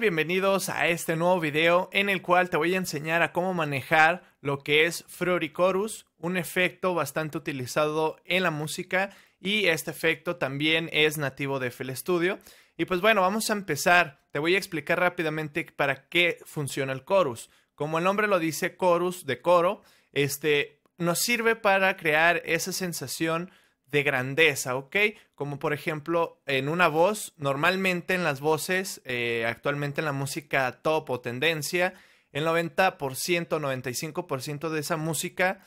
Bienvenidos a este nuevo video en el cual te voy a enseñar a cómo manejar lo que es Chorus, un efecto bastante utilizado en la música y este efecto también es nativo de FL Studio. Y pues bueno, vamos a empezar. Te voy a explicar rápidamente para qué funciona el chorus. Como el nombre lo dice, chorus de coro, este nos sirve para crear esa sensación de grandeza, ¿ok? Como por ejemplo en una voz, normalmente en las voces, eh, actualmente en la música top o tendencia, el 90%, 95% de esa música,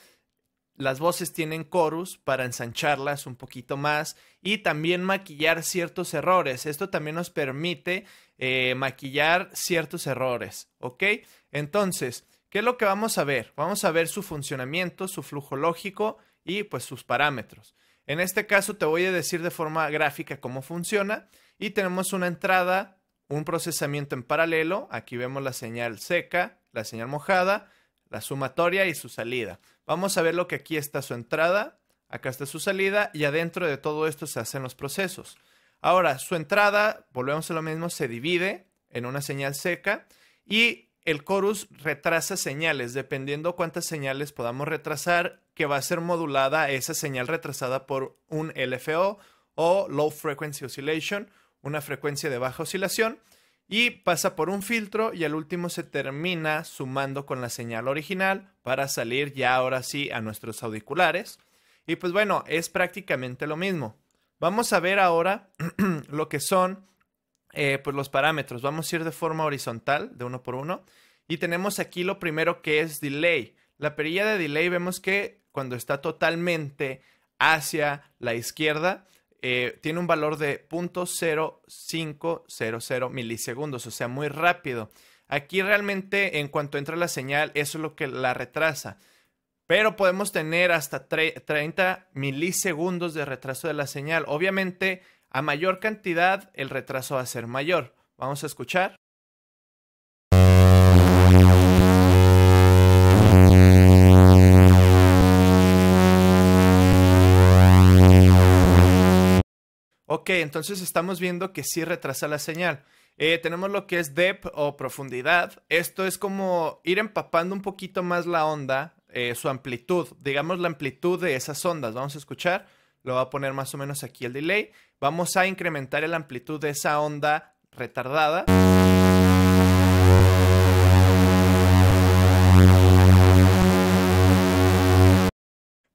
las voces tienen chorus para ensancharlas un poquito más y también maquillar ciertos errores. Esto también nos permite eh, maquillar ciertos errores, ¿ok? Entonces, ¿qué es lo que vamos a ver? Vamos a ver su funcionamiento, su flujo lógico y pues sus parámetros. En este caso te voy a decir de forma gráfica cómo funciona y tenemos una entrada, un procesamiento en paralelo, aquí vemos la señal seca, la señal mojada, la sumatoria y su salida. Vamos a ver lo que aquí está su entrada, acá está su salida y adentro de todo esto se hacen los procesos. Ahora, su entrada, volvemos a lo mismo, se divide en una señal seca y el chorus retrasa señales, dependiendo cuántas señales podamos retrasar, que va a ser modulada esa señal retrasada por un LFO o Low Frequency Oscillation, una frecuencia de baja oscilación, y pasa por un filtro y al último se termina sumando con la señal original para salir ya ahora sí a nuestros auriculares. Y pues bueno, es prácticamente lo mismo. Vamos a ver ahora lo que son eh, pues los parámetros. Vamos a ir de forma horizontal, de uno por uno. Y tenemos aquí lo primero que es delay. La perilla de delay vemos que cuando está totalmente hacia la izquierda, eh, tiene un valor de 0.0500 milisegundos, o sea, muy rápido. Aquí realmente en cuanto entra la señal, eso es lo que la retrasa. Pero podemos tener hasta 30 milisegundos de retraso de la señal. Obviamente a mayor cantidad, el retraso va a ser mayor. Vamos a escuchar. Ok, entonces estamos viendo que sí retrasa la señal. Eh, tenemos lo que es depth o profundidad. Esto es como ir empapando un poquito más la onda, eh, su amplitud, digamos la amplitud de esas ondas. Vamos a escuchar lo va a poner más o menos aquí el delay. Vamos a incrementar la amplitud de esa onda retardada.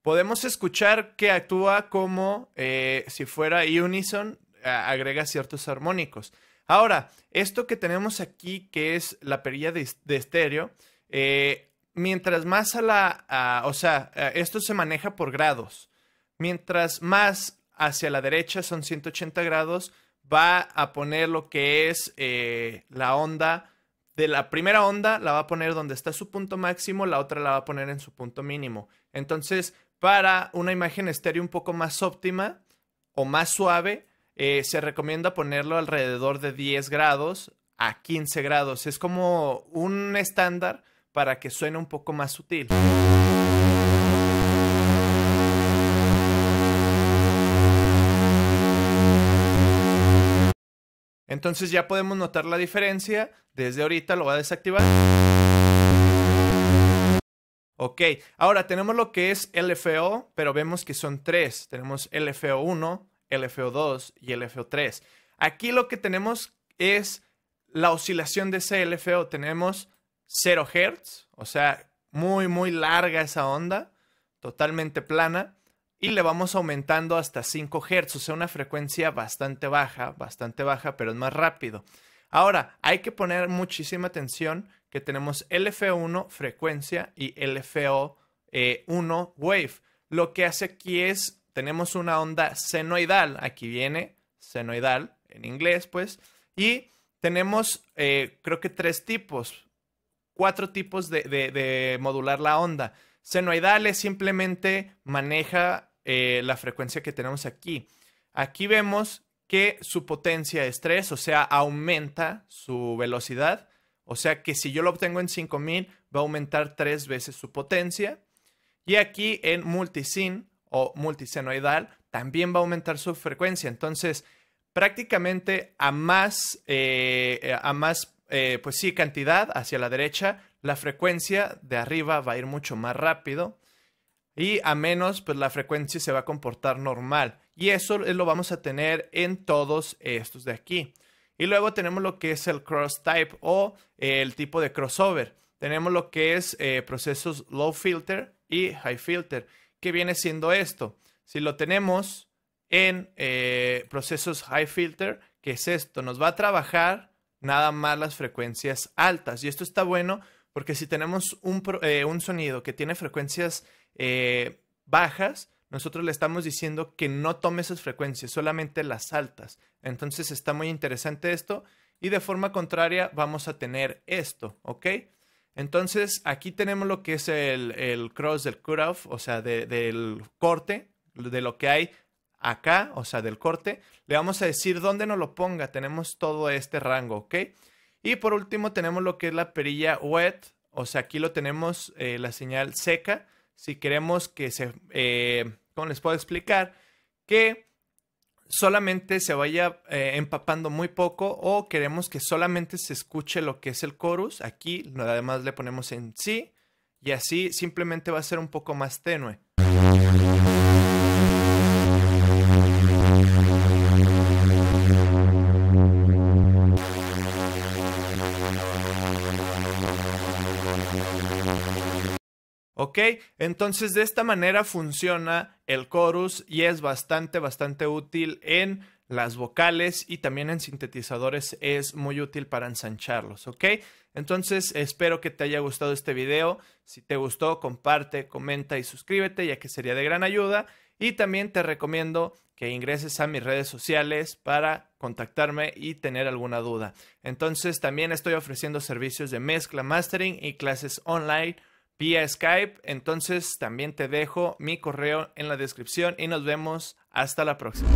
Podemos escuchar que actúa como eh, si fuera unison, agrega ciertos armónicos. Ahora, esto que tenemos aquí, que es la perilla de, estéreo, eh, mientras más a la, o sea, eh, esto se maneja por grados. Mientras más hacia la derecha son 180 grados, va a poner lo que es eh, la onda de la primera onda, la va a poner donde está su punto máximo, la otra la va a poner en su punto mínimo. Entonces, para una imagen estéreo un poco más óptima o más suave, eh, se recomienda ponerlo alrededor de 10 grados a 15 grados. Es como un estándar para que suene un poco más sutil. Entonces ya podemos notar la diferencia. Desde ahorita lo voy a desactivar. Ok, ahora tenemos lo que es LFO, pero vemos que son tres. Tenemos LFO1, LFO2 y LFO3. Aquí lo que tenemos es la oscilación de ese LFO. Tenemos 0 Hz, o sea, muy, muy larga esa onda, totalmente plana y le vamos aumentando hasta 5 Hz, o sea, una frecuencia bastante baja, bastante baja, pero es más rápido. Ahora, hay que poner muchísima atención que tenemos LF1 frecuencia y LFO1 e wave. Lo que hace aquí es, tenemos una onda senoidal, aquí viene senoidal en inglés, pues, y tenemos eh, creo que tres tipos, cuatro tipos de, de modular la onda. Senoidal es simplemente maneja eh, la frecuencia que tenemos aquí. Aquí vemos que su potencia es 3, o sea, aumenta su velocidad. O sea que si yo lo obtengo en 5000, va a aumentar tres veces su potencia. Y aquí en multisyn o multisenoidal también va a aumentar su frecuencia. Entonces, prácticamente a más, eh, a más eh, pues sí, cantidad hacia la derecha, la frecuencia de arriba va a ir mucho más rápido y a menos, pues la frecuencia se va a comportar normal. Y eso lo vamos a tener en todos estos de aquí. Y luego tenemos lo que es el cross type o el tipo de crossover. Tenemos lo que es eh, procesos low filter y high filter. ¿Qué viene siendo esto? Si lo tenemos en eh, procesos high filter, que es esto? Nos va a trabajar nada más las frecuencias altas. Y esto está bueno porque si tenemos un, eh, un sonido que tiene frecuencias altas, eh, bajas, nosotros le estamos diciendo que no tome esas frecuencias, solamente las altas. Entonces está muy interesante esto y de forma contraria vamos a tener esto, ¿ok? Entonces aquí tenemos lo que es el, cross del cutoff, o sea, del corte, de lo que hay acá, o sea, del corte. Le vamos a decir dónde nos lo ponga, tenemos todo este rango, ¿ok? Y por último tenemos lo que es la perilla wet, o sea, aquí lo tenemos eh, la señal seca si queremos que se, eh, ¿cómo les puedo explicar? Que solamente se vaya eh, empapando muy poco o queremos que solamente se escuche lo que es el chorus. Aquí además le ponemos en sí y así simplemente va a ser un poco más tenue. Entonces de esta manera funciona el chorus y es bastante, bastante útil en las vocales y también en sintetizadores es muy útil para ensancharlos, ¿ok? Entonces espero que te haya gustado este video. Si te gustó, comparte, comenta y suscríbete ya que sería de gran ayuda. Y también te recomiendo que ingreses a mis redes sociales para contactarme y tener alguna duda. Entonces también estoy ofreciendo servicios de mezcla, mastering y clases online vía Skype. Entonces también te dejo mi correo en la descripción y nos vemos hasta la próxima.